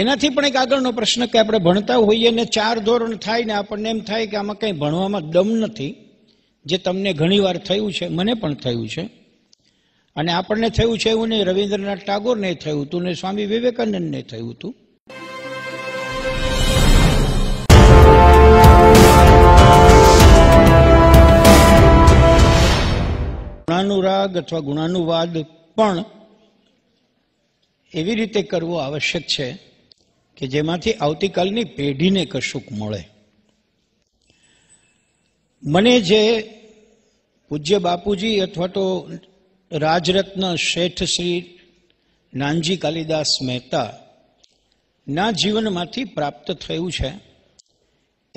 એનાથી પણ એક આગળનો પ્રશ્ન કે આપણે ભણતા હોઈએ ને ચાર ધોરણ થાય ને આપણને એમ થાય કે આમાં કંઈ ભણવામાં દમ નથી જે તમને ઘણીવાર થયું છે મને પણ થયું છે અને આપણને થયું છે એવું નહીં રવિન્દ્રનાથ ટાગોરને થયું હતું ને સ્વામી વિવેકાનંદને થયું હતું ગુણાનુરાગ અથવા ગુણાનુવાદ પણ એવી રીતે કરવો આવશ્યક છે કે જેમાંથી આવતીકાલની પેઢીને કશુંક મળે મને જે પૂજ્ય બાપુજી અથવા તો રાજરત્ન શેઠ શ્રી નાનજી કાલિદાસ મહેતા ના જીવનમાંથી પ્રાપ્ત થયું છે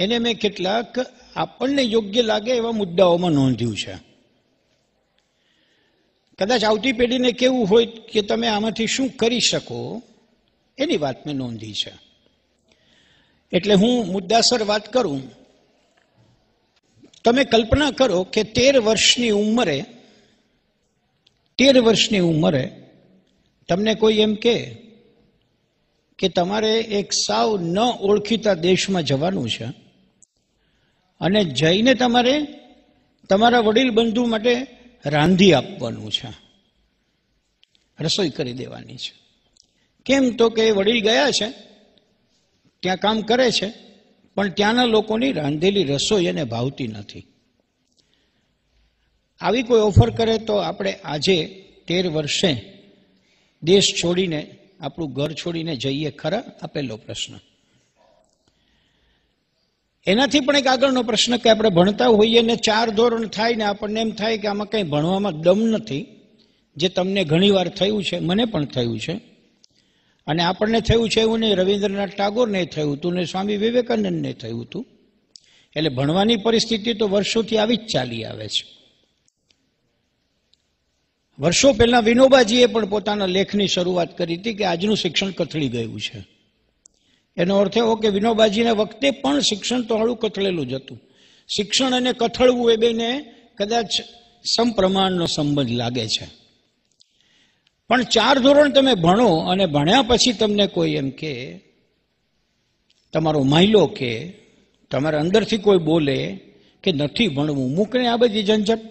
એને મેં કેટલાક આપણને યોગ્ય લાગે એવા મુદ્દાઓમાં નોંધ્યું છે કદાચ આવતી પેઢીને કેવું હોય કે તમે આમાંથી શું કરી શકો એની વાત મેં નોંધી છે એટલે હું મુદ્દાસર વાત કરું તમે કલ્પના કરો કે તેર વર્ષની ઉંમરે તેર વર્ષની ઉંમરે તમને કોઈ એમ કહે કે તમારે એક સાવ ન ઓળખીતા દેશમાં જવાનું છે અને જઈને તમારે તમારા વડીલ બંધુ માટે રાંધી આપવાનું છે રસોઈ કરી દેવાની છે કેમ તો કે વડીલ ગયા છે ત્યાં કામ કરે છે પણ ત્યાંના લોકોની રાંધેલી રસોઈ એને ભાવતી નથી આવી કોઈ ઓફર કરે તો આપણે આજે તેર વર્ષે દેશ છોડીને આપણું ઘર છોડીને જઈએ ખરા આપેલો પ્રશ્ન એનાથી પણ એક આગળનો પ્રશ્ન કે આપણે ભણતા હોઈએ ને ચાર ધોરણ થાય ને આપણને એમ થાય કે આમાં કંઈ ભણવામાં દમ નથી જે તમને ઘણીવાર થયું છે મને પણ થયું છે અને આપણને થયું છે એવું નહીં રવિન્દ્રનાથ ટાગોરને થયું હતું ને સ્વામી વિવેકાનંદને થયું હતું એટલે ભણવાની પરિસ્થિતિ તો વર્ષોથી આવી જ ચાલી આવે છે વર્ષો પહેલા વિનોબાજીએ પણ પોતાના લેખની શરૂઆત કરી હતી કે આજનું શિક્ષણ કથળી ગયું છે એનો અર્થ એવો કે વિનોબાજીના વખતે પણ શિક્ષણ તો હળું કથળેલું જ હતું શિક્ષણ અને કથળવું એ બેને કદાચ સમપ્રમાણનો સંબંધ લાગે છે પણ ચાર ધોરણ તમે ભણો અને ભણ્યા પછી તમને કોઈ એમ કે તમારો માયલો કે તમારા અંદરથી કોઈ બોલે કે નથી ભણવું મૂકને આ બધી ઝંઝટ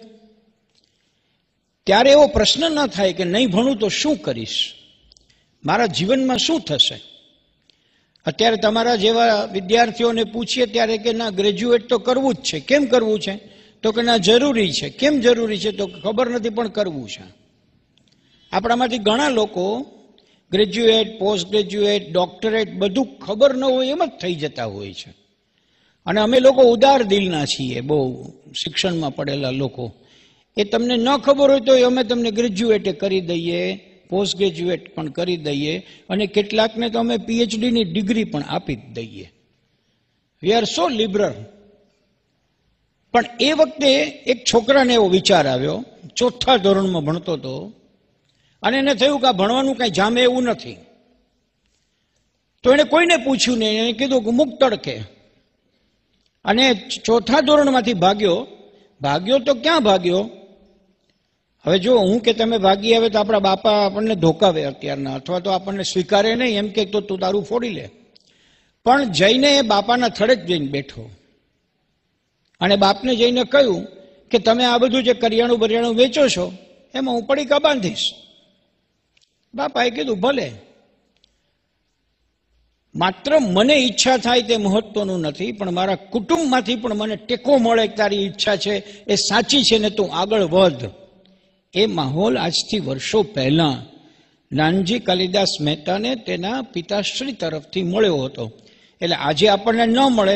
ત્યારે એવો પ્રશ્ન ન થાય કે નહીં ભણું તો શું કરીશ મારા જીવનમાં શું થશે અત્યારે તમારા જેવા વિદ્યાર્થીઓને પૂછીએ ત્યારે કે ના ગ્રેજ્યુએટ તો કરવું જ છે કેમ કરવું છે તો કે ના જરૂરી છે કેમ જરૂરી છે તો ખબર નથી પણ કરવું છે આપણામાંથી ઘણા લોકો ગ્રેજ્યુએટ પોસ્ટ ગ્રેજ્યુએટ ડોક્ટરેટ બધું ખબર ન હોય એમ જ થઈ જતા હોય છે અને અમે લોકો ઉદાર દિલના છીએ બહુ શિક્ષણમાં પડેલા લોકો એ તમને ન ખબર હોય તો અમે તમને ગ્રેજ્યુએટે કરી દઈએ પોસ્ટ ગ્રેજ્યુએટ પણ કરી દઈએ અને કેટલાકને તો અમે પીએચડીની ડિગ્રી પણ આપી જ દઈએ વી આર સો લિબરલ પણ એ વખતે એક છોકરાને એવો વિચાર આવ્યો ચોથા ધોરણમાં ભણતો હતો અને એને થયું કે ભણવાનું કંઈ જામે એવું નથી તો એણે કોઈને પૂછ્યું નહીં એને કીધું કે મુક તડકે અને ચોથા ધોરણમાંથી ભાગ્યો ભાગ્યો તો ક્યાં ભાગ્યો હવે જો હું કે તમે ભાગી આવે તો આપણા બાપા આપણને ધોકાવે અત્યારના અથવા તો આપણને સ્વીકારે નહીં એમ કે તો તું તારું ફોડી લે પણ જઈને એ બાપાના થડે જ જઈને બેઠો અને બાપને જઈને કહ્યું કે તમે આ બધું જે કરિયાણું બરિયાણું વેચો છો એમાં હું પડી કબાંધીશ બાપાએ કીધું ભલે માત્ર મને ઈચ્છા થાય તે મહત્વનું નથી પણ મારા કુટુંબમાંથી પણ મને ટેકો મળે તારી ઈચ્છા છે એ સાચી છે ને તું આગળ વધ એ માહોલ આજથી વર્ષો પહેલાં નાનજી કાલિદાસ મહેતાને તેના પિતાશ્રી તરફથી મળ્યો હતો એટલે આજે આપણને ન મળે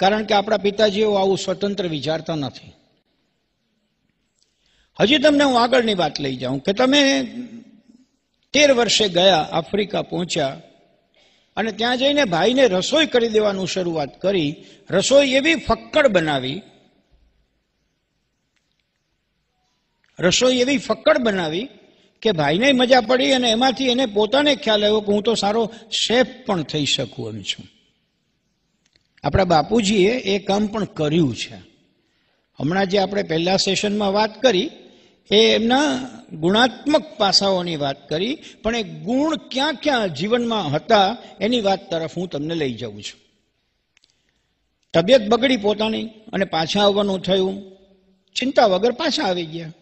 કારણ કે આપણા પિતાજીઓ આવું સ્વતંત્ર વિચારતા નથી હજી તમને હું આગળની વાત લઈ જાઉં કે તમે તેર વર્ષે ગયા આફ્રિકા પહોંચ્યા અને ત્યાં જઈને ભાઈને રસોઈ કરી દેવાનું શરૂઆત કરી રસોઈ એવી ફક્કડ બનાવી રસોઈ એવી ફક્કડ બનાવી કે ભાઈને મજા પડી અને એમાંથી એને પોતાને ખ્યાલ આવ્યો કે હું તો સારો શેફ પણ થઈ શકું એમ છું આપણા બાપુજીએ એ કામ પણ કર્યું છે હમણાં જે આપણે પહેલા સેશનમાં વાત કરી એ એમના ગુણાત્મક પાસાઓની વાત કરી પણ એ ગુણ ક્યાં ક્યાં જીવનમાં હતા એની વાત તરફ હું તમને લઈ જાઉં છું તબિયત બગડી પોતાની અને પાછા આવવાનું થયું ચિંતા વગર પાછા આવી ગયા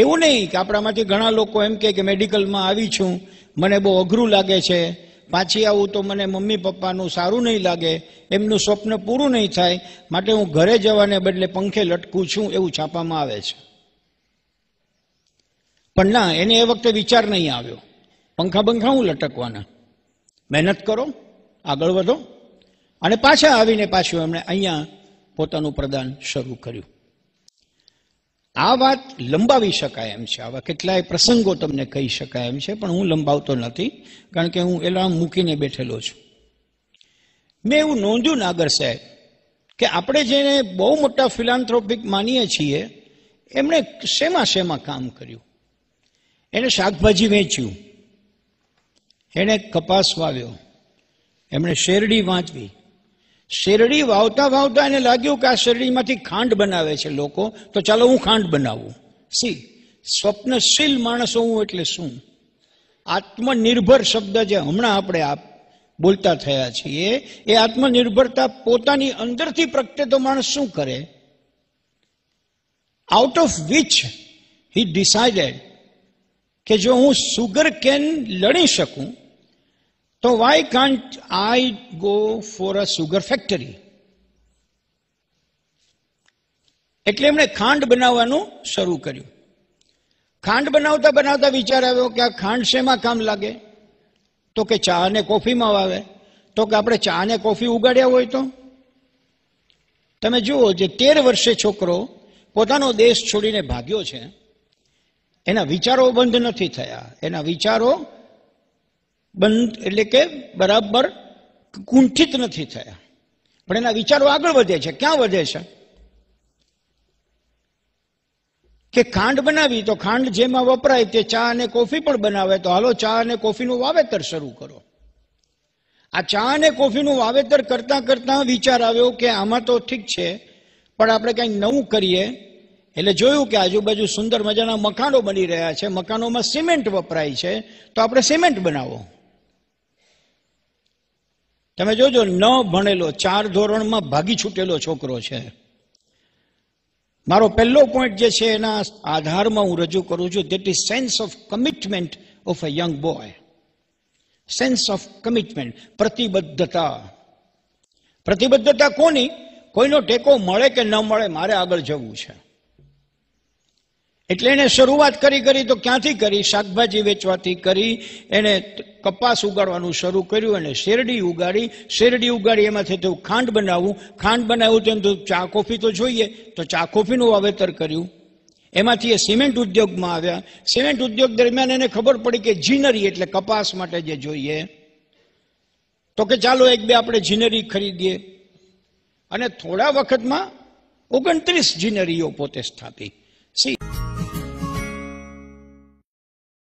એવું નહીં કે આપણામાંથી ઘણા લોકો એમ કે મેડિકલમાં આવી છું મને બહુ અઘરું લાગે છે પાછી આવું તો મને મમ્મી પપ્પાનું સારું નહીં લાગે એમનું સ્વપ્ન પૂરું નહીં થાય માટે હું ઘરે જવાને બદલે પંખે લટકું છું એવું છાપામાં આવે છે પણ ના એને એ વખતે વિચાર નહીં આવ્યો પંખા બંખા હું લટકવાના મહેનત કરો આગળ વધો અને પાછા આવીને પાછું એમણે અહીંયા પોતાનું પ્રદાન શરૂ કર્યું આ વાત લંબાવી શકાય એમ છે આવા કેટલાય પ્રસંગો તમને કહી શકાય એમ છે પણ હું લંબાવતો નથી કારણ કે હું એલામ મૂકીને બેઠેલો છું મેં એવું નોંધ્યું નાગર સાહેબ કે આપણે જેને બહુ મોટા ફિલાન્થ્રોપિક માનીએ છીએ એમણે શેમાં શેમાં કામ કર્યું એણે શાકભાજી વેચ્યું એણે કપાસ વાવ્યો એમણે શેરડી વાંચવી શેરડી વાવતા વાવતા એને લાગ્યું કે આ શેરડીમાંથી ખાંડ બનાવે છે લોકો તો ચાલો હું ખાંડ બનાવું સી સ્વપ્નશીલ માણસો હું એટલે શું આત્મનિર્ભર શબ્દ જે હમણાં આપણે આ બોલતા થયા છીએ એ આત્મનિર્ભરતા પોતાની અંદરથી પ્રગટે તો માણસ શું કરે out of which he decided કે જો હું સુગર કેન લડી શકું તો why can't I go for a sugar factory એટલે એમણે ખાંડ બનાવવાનું શરૂ કર્યું ખાંડ બનાવતા બનાવતા વિચાર આવ્યો કે આ ખાંડ શેમાં કામ લાગે તો કે ચા અને કોફીમાં વાવે તો કે આપણે ચા અને કોફી ઉગાડ્યા હોય તો તમે જુઓ જે તેર વર્ષે છોકરો પોતાનો દેશ છોડીને ભાગ્યો છે એના વિચારો બંધ નથી થયા એના વિચારો બંધ એટલે કે બરાબર કુંઠિત નથી થયા પણ એના વિચારો આગળ વધે છે ક્યાં વધે છે કે ખાંડ બનાવી તો ખાંડ જેમાં વપરાય તે ચા અને કોફી પણ બનાવે તો હાલો ચા અને કોફીનું વાવેતર શરૂ કરો આ ચા અને કોફીનું વાવેતર કરતાં કરતાં વિચાર આવ્યો કે આમાં તો ઠીક છે પણ આપણે કંઈક નવું કરીએ એટલે જોયું કે આજુબાજુ સુંદર મજાના મકાનો બની રહ્યા છે મકાનોમાં સિમેન્ટ વપરાય છે તો આપણે સિમેન્ટ બનાવો તમે જોજો ન ભણેલો ચાર ધોરણમાં ભાગી છૂટેલો છોકરો છે મારો પહેલો પોઈન્ટ જે છે એના આધારમાં હું રજૂ કરું છું that is sense of commitment of a young boy sense of commitment પ્રતિબદ્ધતા પ્રતિબદ્ધતા કોની કોઈનો ટેકો મળે કે ન મળે મારે આગળ જવું છે એટલે એને શરૂઆત કરી કરી તો ક્યાંથી કરી શાકભાજી વેચવાથી કરી એને કપાસ ઉગાડવાનું શરૂ કર્યું અને શેરડી ઉગાડી શેરડી ઉગાડી એમાંથી થયું ખાંડ બનાવવું ખાંડ બનાવ્યું તો એમ તો ચા કોફી તો જોઈએ તો ચા કોફીનું વાવેતર કર્યું એમાંથી એ સિમેન્ટ ઉદ્યોગમાં આવ્યા સિમેન્ટ ઉદ્યોગ દરમિયાન એને ખબર પડી કે જીનરી એટલે કપાસ માટે જે જોઈએ તો કે ચાલો એક બે આપણે જીનરી ખરીદીએ અને થોડા વખતમાં ઓગણત્રીસ જીનરીઓ પોતે સ્થાપી સી